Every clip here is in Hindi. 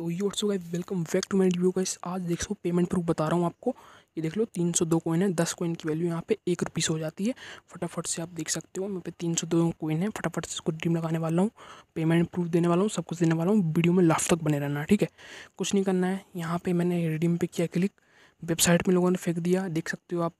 तो यू ऑट्सो guys welcome back to my review guys आज देख सो पेमेंट प्रूफ बता रहा हूँ आपको ये देख लो तीन सौ दो कोइन है दस कोइन की वैल्यू यहाँ पे एक रुपीस हो जाती है फटाफट से आप देख सकते हो मेरे पे तीन सौ दो कोइन है फटाफट से इसको ड्रीम लगाने वाला हूँ पेमेंट प्रूफ देने वाला हूँ सब कुछ देने वाला हूँ वीडियो में लास्ट तक बने रहना ठीक है कुछ नहीं करना है यहाँ पर मैंने रिडीम पे किया क्लिक वेबसाइट में लोगों ने फेंक दिया देख सकते हो आप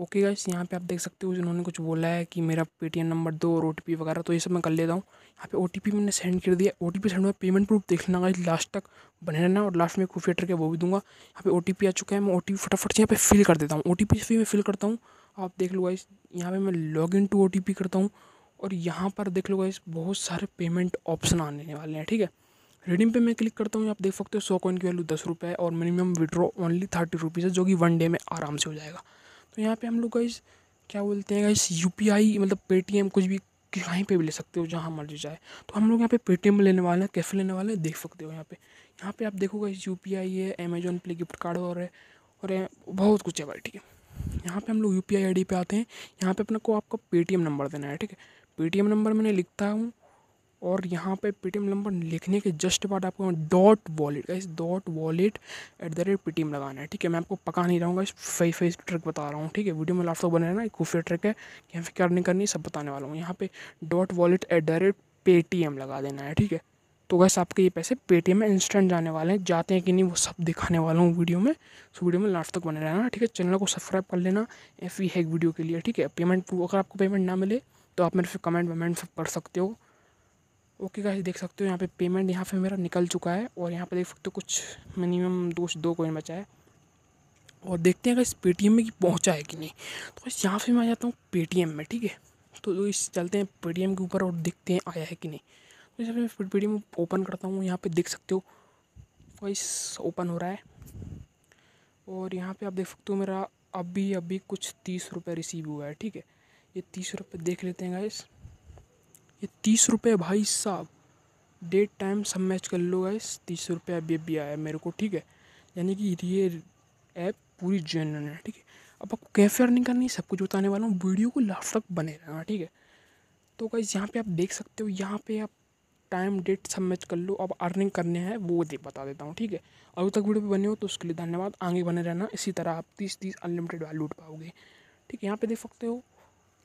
ओके गाइस यहाँ पे आप देख सकते हो उन्होंने कुछ बोला है कि मेरा पेटीएम नंबर दो और ओ वगैरह तो ये सब मैं कर लेता हूँ यहाँ पे ओ मैंने सेंड कर दिया ओ सेंड हुआ पेमेंट प्रूफ देख लेना गाइस लास्ट तक बने रहना और लास्ट में खुफिया करके है वो भी दूंगा यहाँ पे ओ आ चुका है मैं ओ फटाफट से यहाँ पे फिल कर देता हूँ ओ भी मैं फिल करता हूँ आप देख लो गाइस यहाँ पर मैं लॉग इन टू ओ करता हूँ और यहाँ पर देख लो गाइस बहुत सारे पेमेंट ऑप्शन आने वाले हैं ठीक है रिडीम पे मैं क्लिक करता हूँ आप देख सकते हो सौ कॉइन की वैल्यू दस रुपये है और minimum withdraw only thirty rupees है जो कि वन डे में आराम से हो जाएगा तो यहाँ पे हम लोग गाइस क्या बोलते हैं गाइस यू मतलब पेटीएम कुछ भी कहीं पे भी ले सकते हो जहाँ मर्जी जाए तो हम लोग यहाँ पे पेटीएम लेने वाले हैं कैफे लेने वाले हैं देख सकते हो यहाँ पे यहाँ पे आप देखोगे यू पी आई है अमेजोन प्ले गिफ्ट कार्ड और है और बहुत कुछ है भाई ठीक है यहाँ पे हम लोग U P I I D पे आते हैं यहाँ पे अपने को आपका पेटीएम नंबर देना है ठीक है पेटीएम नंबर मैंने लिखता हूँ और यहाँ पे पेटीएम नंबर लिखने के जस्ट बाद आपको डॉट वॉलेट का dot wallet at the rate Paytm लगाना है ठीक है मैं आपको पका नहीं रहूँगा इस फेस फेस ट्रिक बता रहा हूँ ठीक है वीडियो में लास्ट तक बने रहना एक खूफिया ट्रिक है कि हमें नहीं करनी सब बताने वाला हूँ यहाँ पे dot wallet at the rate Paytm लगा देना है ठीक है तो वैसे आपके ये पैसे पेटीएम में इंस्टेंट जाने वाले हैं जाते हैं कि नहीं वो सब दिखाने वाला हूँ वीडियो में सो वीडियो में लास्ट तक बने रहना ठीक है चैनल को सब्सक्राइब कर लेना एफ है हैक वीडियो के लिए ठीक है पेमेंट अगर आपको पेमेंट ना मिले तो आप मेरे से कमेंट वमेंट सब कर सकते हो ओके गाइस देख सकते हो यहाँ पे पेमेंट यहाँ पे मेरा निकल चुका है और यहाँ पे देख सकते हो कुछ मिनिमम दो दो कोइन बचा है और देखते हैं अगर इस पेटीएम में कि पहुँचा है कि नहीं तो बस यहाँ पे मैं आ जाता हूँ पेटीएम में ठीक है तो इस चलते हैं पेटीएम के ऊपर और देखते हैं आया है कि नहीं तो इस मैं पेटीएम ओपन करता हूँ यहाँ पर देख सकते हो वॉइस ओपन हो रहा है और यहाँ पर आप देख सकते हो मेरा अभी अभी कुछ तीस रुपये रिसीव हुआ है ठीक है ये तीस रुपये देख लेते हैं गाइस ये तीस रुपये भाई साहब डेट टाइम सब मैच कर लो गाइस तीस रुपये अभी अभी आया मेरे को ठीक है यानी कि ये ऐप पूरी जेन है ठीक है अब आपको कैफे अर्निंग करनी सब कुछ बताने वाला हूँ वीडियो को लास्ट तक बने रहना ठीक है तो गाइज यहाँ पे आप देख सकते हो यहाँ पे आप टाइम डेट सब मैच कर लो अब अर्निंग करने हैं वो दे बता देता हूँ ठीक है अभी तक वीडियो पे बने हो तो उसके लिए धन्यवाद आगे बने रहना इसी तरह आप तीस तीस अनलिमिटेड वैल्यू उठ पाओगे ठीक है यहाँ पे देख सकते हो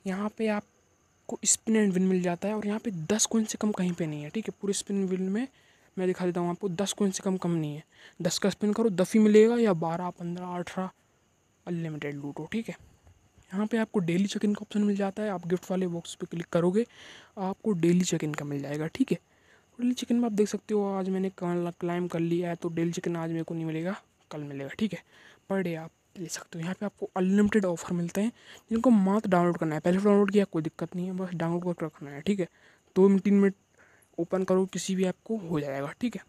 यहाँ पे आप आपको स्पिन एंड विन मिल जाता है और यहाँ पे दस कोइन से कम कहीं पे नहीं है ठीक है पूरे स्पिन विन में मैं दिखा देता हूँ आपको दस कोइन से कम कम नहीं है दस का स्पिन करो दस ही मिलेगा या बारह पंद्रह अठारह अनलिमिटेड लूटो ठीक है यहाँ पे आपको डेली चेक इन का ऑप्शन मिल जाता है आप गिफ्ट वाले बॉक्स पे क्लिक करोगे आपको डेली चेक इन का मिल जाएगा ठीक है डेली चिकन में आप देख सकते हो आज मैंने क्लाइम कर लिया है तो डेली चिकन आज मेरे को नहीं मिलेगा कल मिलेगा ठीक है पर डे आप ले सकते हो यहाँ पे आपको अनलिमिटेड ऑफर मिलते हैं जिनको मात्र डाउनलोड करना है पहले डाउनलोड तो किया कोई दिक्कत नहीं है बस डाउनलोड करके रखना है ठीक है दो मिनट तीन मिनट ओपन करो किसी भी ऐप को हो जाएगा ठीक है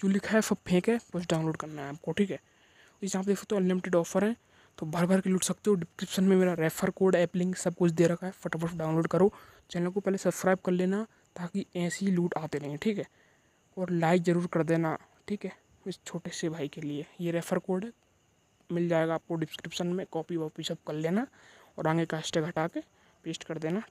जो लिखा है सब फेंक है बस डाउनलोड करना है आपको ठीक है तो इस यहाँ पर देख सकते हो अनलिमिटेड ऑफर है तो, तो भर भर के लूट सकते हो डिस्क्रिप्शन में मेरा रेफर कोड ऐप लिंक सब कुछ दे रखा है फटाफट डाउनलोड करो चैनल को पहले सब्सक्राइब कर लेना ताकि ऐसी लूट आते रहें ठीक है और लाइक ज़रूर कर देना ठीक है इस छोटे से भाई के लिए ये रेफर कोड है मिल जाएगा आपको डिस्क्रिप्शन में कॉपी वॉपी सब कर लेना और आगे का स्टेक हटा के पेस्ट कर देना